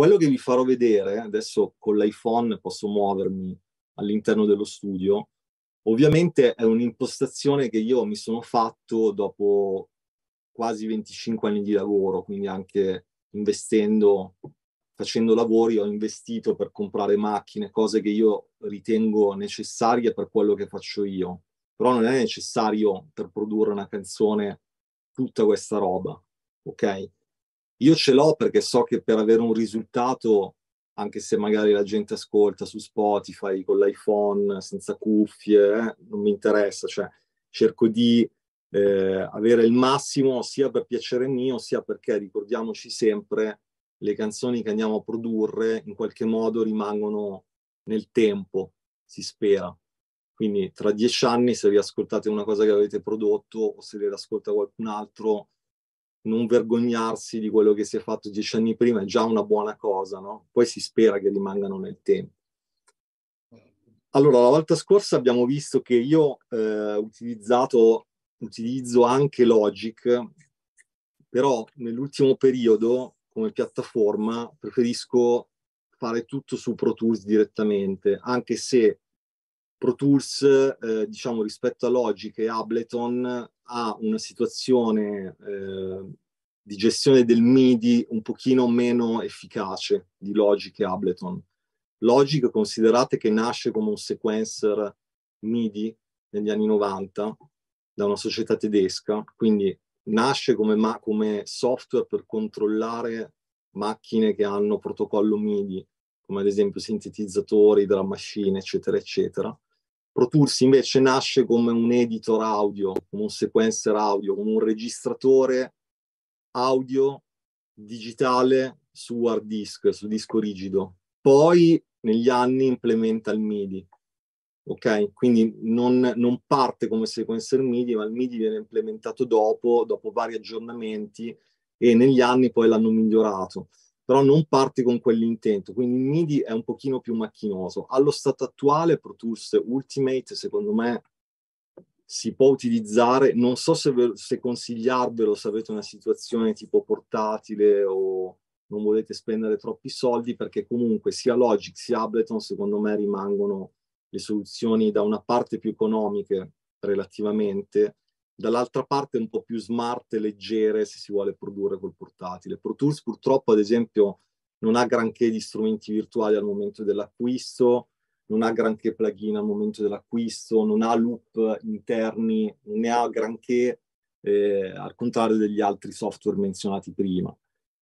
Quello che vi farò vedere, adesso con l'iPhone posso muovermi all'interno dello studio, ovviamente è un'impostazione che io mi sono fatto dopo quasi 25 anni di lavoro, quindi anche investendo, facendo lavori, ho investito per comprare macchine, cose che io ritengo necessarie per quello che faccio io. Però non è necessario per produrre una canzone tutta questa roba, ok? Io ce l'ho perché so che per avere un risultato, anche se magari la gente ascolta su Spotify con l'iPhone, senza cuffie, eh, non mi interessa, cioè cerco di eh, avere il massimo sia per piacere mio, sia perché ricordiamoci sempre le canzoni che andiamo a produrre in qualche modo rimangono nel tempo, si spera. Quindi tra dieci anni, se vi ascoltate una cosa che avete prodotto o se le ascolta qualcun altro, non vergognarsi di quello che si è fatto dieci anni prima è già una buona cosa, no? Poi si spera che rimangano nel tempo. Allora, la volta scorsa abbiamo visto che io eh, utilizzato, utilizzo anche Logic, però nell'ultimo periodo come piattaforma preferisco fare tutto su Pro Tools direttamente, anche se Pro Tools, eh, diciamo, rispetto a Logic e Ableton a una situazione eh, di gestione del MIDI un pochino meno efficace di Logic e Ableton. Logic considerate che nasce come un sequencer MIDI negli anni 90 da una società tedesca, quindi nasce come, ma- come software per controllare macchine che hanno protocollo MIDI, come ad esempio sintetizzatori, drum machine, eccetera, eccetera Pro Tools invece nasce come un editor audio, come un sequencer audio, come un registratore audio digitale su hard disk, su disco rigido. Poi negli anni implementa il MIDI. Ok? Quindi non, non parte come sequencer MIDI, ma il MIDI viene implementato dopo, dopo vari aggiornamenti e negli anni poi l'hanno migliorato però non parti con quell'intento, quindi il MIDI è un pochino più macchinoso. Allo stato attuale Pro Tools Ultimate, secondo me, si può utilizzare, non so se, ve, se consigliarvelo se avete una situazione tipo portatile o non volete spendere troppi soldi, perché comunque sia Logic sia Ableton, secondo me, rimangono le soluzioni da una parte più economiche relativamente, dall'altra parte un po' più smart e leggere se si vuole produrre col portatile. Pro Tools purtroppo, ad esempio, non ha granché di strumenti virtuali al momento dell'acquisto, non ha granché plugin al momento dell'acquisto, non ha loop interni, non ne ha granché eh, al contrario degli altri software menzionati prima.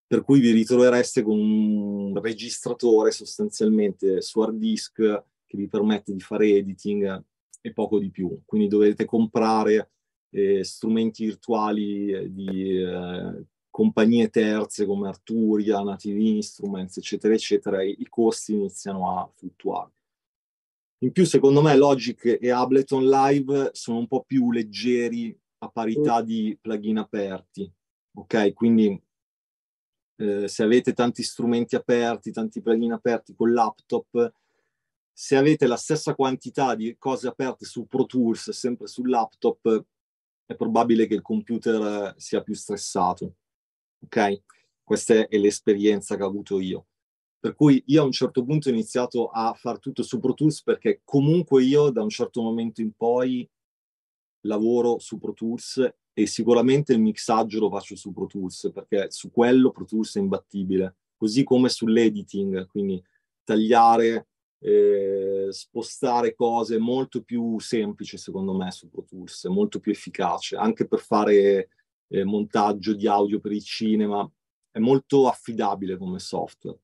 Per cui vi ritrovereste con un registratore sostanzialmente su hard disk che vi permette di fare editing e poco di più. Quindi dovete comprare eh, strumenti virtuali eh, di eh, compagnie terze come Arturia, Native Instruments, eccetera, eccetera, i, i costi iniziano a fluttuare. In più, secondo me, Logic e Ableton Live sono un po' più leggeri a parità mm. di plugin aperti, ok? Quindi eh, se avete tanti strumenti aperti, tanti plugin aperti con laptop, se avete la stessa quantità di cose aperte su Pro Tools, sempre sul laptop, è probabile che il computer sia più stressato. Ok? Questa è l'esperienza che ho avuto io. Per cui io a un certo punto ho iniziato a far tutto su Pro Tools perché comunque io da un certo momento in poi lavoro su Pro Tools e sicuramente il mixaggio lo faccio su Pro Tools perché su quello Pro Tools è imbattibile, così come sull'editing, quindi tagliare eh, spostare cose molto più semplice secondo me su Pro Tools, molto più efficace, anche per fare eh, montaggio di audio per il cinema, è molto affidabile come software.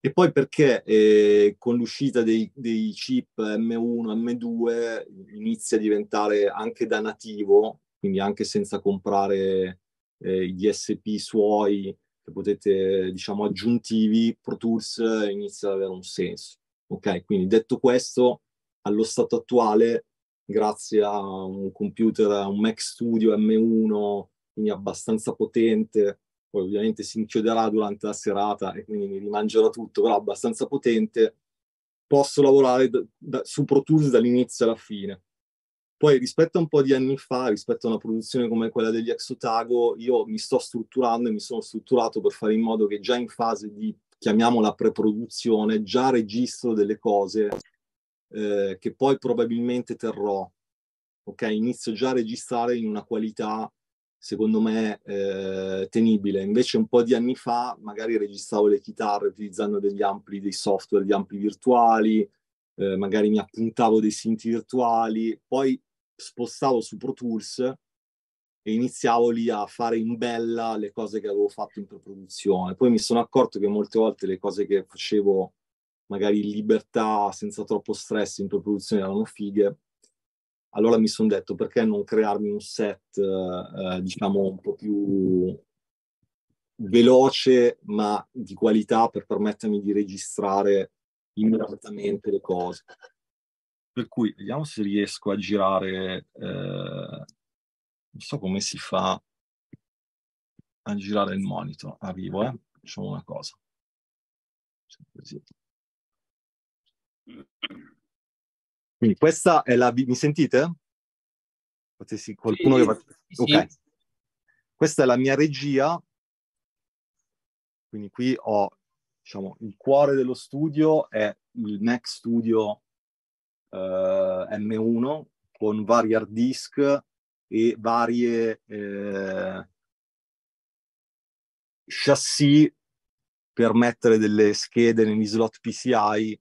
E poi perché eh, con l'uscita dei, dei, chip M1, M2 inizia a diventare anche da nativo, quindi anche senza comprare eh, i DSP suoi che potete diciamo aggiuntivi, Pro Tools inizia ad avere un senso. Ok, quindi detto questo, allo stato attuale, grazie a un computer, a un Mac Studio M1, quindi abbastanza potente, poi ovviamente si inchioderà durante la serata e quindi mi rimangerà tutto, però abbastanza potente, posso lavorare da, da, su Pro Tools dall'inizio alla fine. Poi rispetto a un po' di anni fa, rispetto a una produzione come quella degli Exotago, io mi sto strutturando e mi sono strutturato per fare in modo che già in fase di chiamiamola preproduzione, già registro delle cose eh, che poi probabilmente terrò. Ok, inizio già a registrare in una qualità secondo me eh, tenibile. Invece un po' di anni fa magari registravo le chitarre utilizzando degli ampli, dei software, di ampli virtuali, eh, magari mi appuntavo dei sinti virtuali, poi spostavo su Pro Tools e iniziavo lì a fare in bella le cose che avevo fatto in preproduzione. Poi mi sono accorto che molte volte le cose che facevo magari in libertà, senza troppo stress in preproduzione erano fighe. Allora mi sono detto perché non crearmi un set, eh, eh, diciamo, un po' più veloce ma di qualità per permettermi di registrare immediatamente le cose. Per cui vediamo se riesco a girare eh, non so come si fa a girare il monitor. Arrivo, eh. Facciamo una cosa. Quindi questa è la... Mi sentite? Potessi qualcuno sì, che... Sì. Ok. Questa è la mia regia. Quindi qui ho, diciamo, il cuore dello studio è il Mac Studio eh, M1 con vari hard disk e varie eh, chassis per mettere delle schede negli slot PCI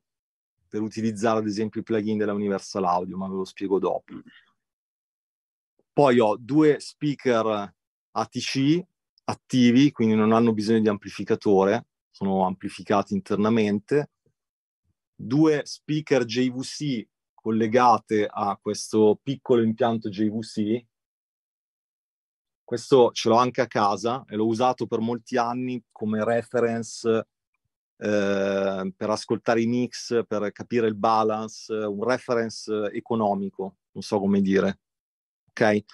per utilizzare ad esempio i plugin della Universal Audio, ma ve lo spiego dopo. Mm. Poi ho due speaker ATC attivi, quindi non hanno bisogno di amplificatore, sono amplificati internamente. Due speaker JVC collegate a questo piccolo impianto JVC questo ce l'ho anche a casa e l'ho usato per molti anni come reference eh, per ascoltare i mix, per capire il balance, un reference economico, non so come dire. Ok?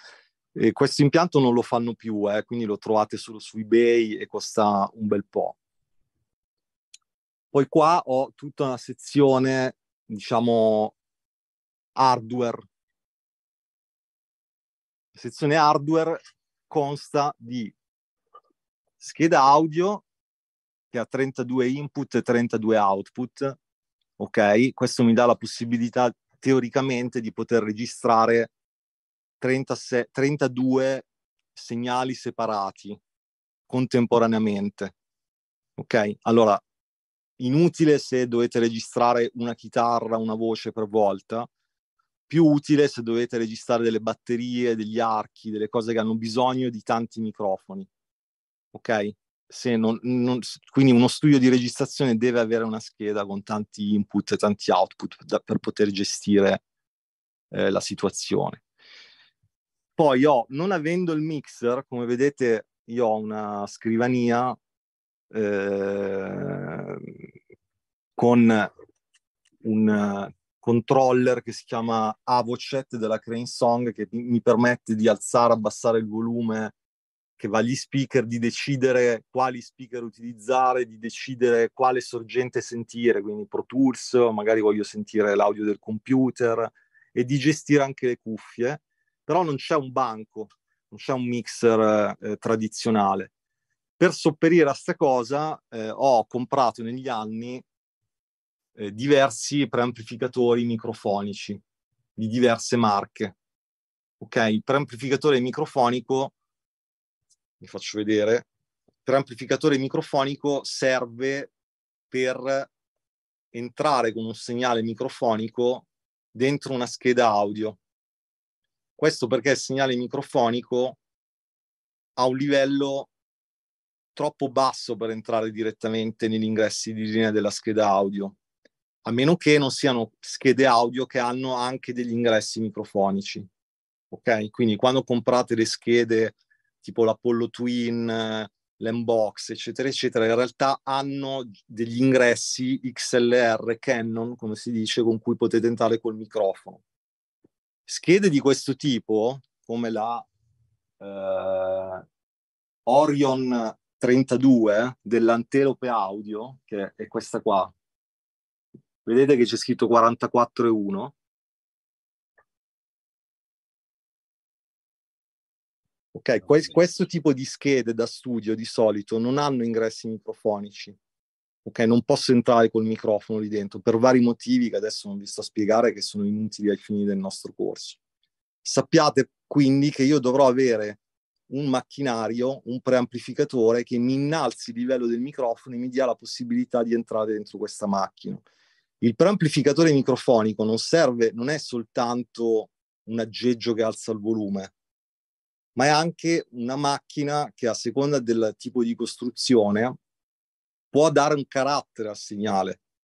E questo impianto non lo fanno più, eh, quindi lo trovate solo su eBay e costa un bel po'. Poi qua ho tutta una sezione, diciamo, hardware. sezione hardware consta di scheda audio che ha 32 input e 32 output, ok? Questo mi dà la possibilità teoricamente di poter registrare 36, 32 segnali separati contemporaneamente. Ok? Allora, inutile se dovete registrare una chitarra, una voce per volta, più utile se dovete registrare delle batterie, degli archi, delle cose che hanno bisogno di tanti microfoni. Ok? Non, non, quindi uno studio di registrazione deve avere una scheda con tanti input e tanti output da, per poter gestire eh, la situazione. Poi ho, non avendo il mixer, come vedete io ho una scrivania eh, con un controller che si chiama Avocet della Crane Song che mi permette di alzare, e abbassare il volume che va agli speaker, di decidere quali speaker utilizzare, di decidere quale sorgente sentire, quindi Pro Tools, magari voglio sentire l'audio del computer e di gestire anche le cuffie, però non c'è un banco, non c'è un mixer eh, eh tradizionale. Per sopperire a questa cosa eh, ho comprato negli anni eh, diversi preamplificatori microfonici di diverse marche. Ok, il preamplificatore microfonico, vi faccio vedere, il preamplificatore microfonico serve per entrare con un segnale microfonico dentro una scheda audio. Questo perché il segnale microfonico ha un livello troppo basso per entrare direttamente negli ingressi di linea della scheda audio a meno che non siano schede audio che hanno anche degli ingressi microfonici. Ok? Quindi quando comprate le schede tipo l'Apollo Twin, l'Mbox, eccetera, eccetera, in realtà hanno degli ingressi XLR Canon, come si dice, con cui potete entrare col microfono. Schede di questo tipo, come la eh, Orion 32 dell'Antelope Audio, che è questa qua, Vedete che c'è scritto 44 e 1? Ok, que- questo tipo di schede da studio di solito non hanno ingressi microfonici. Ok, non posso entrare col microfono lì dentro per vari motivi che adesso non vi sto a spiegare che sono inutili ai fini del nostro corso. Sappiate quindi che io dovrò avere un macchinario, un preamplificatore che mi innalzi il livello del microfono e mi dia la possibilità di entrare dentro questa macchina. Il preamplificatore microfonico non serve, non è soltanto un aggeggio che alza il volume, ma è anche una macchina che a seconda del tipo di costruzione può dare un carattere al segnale.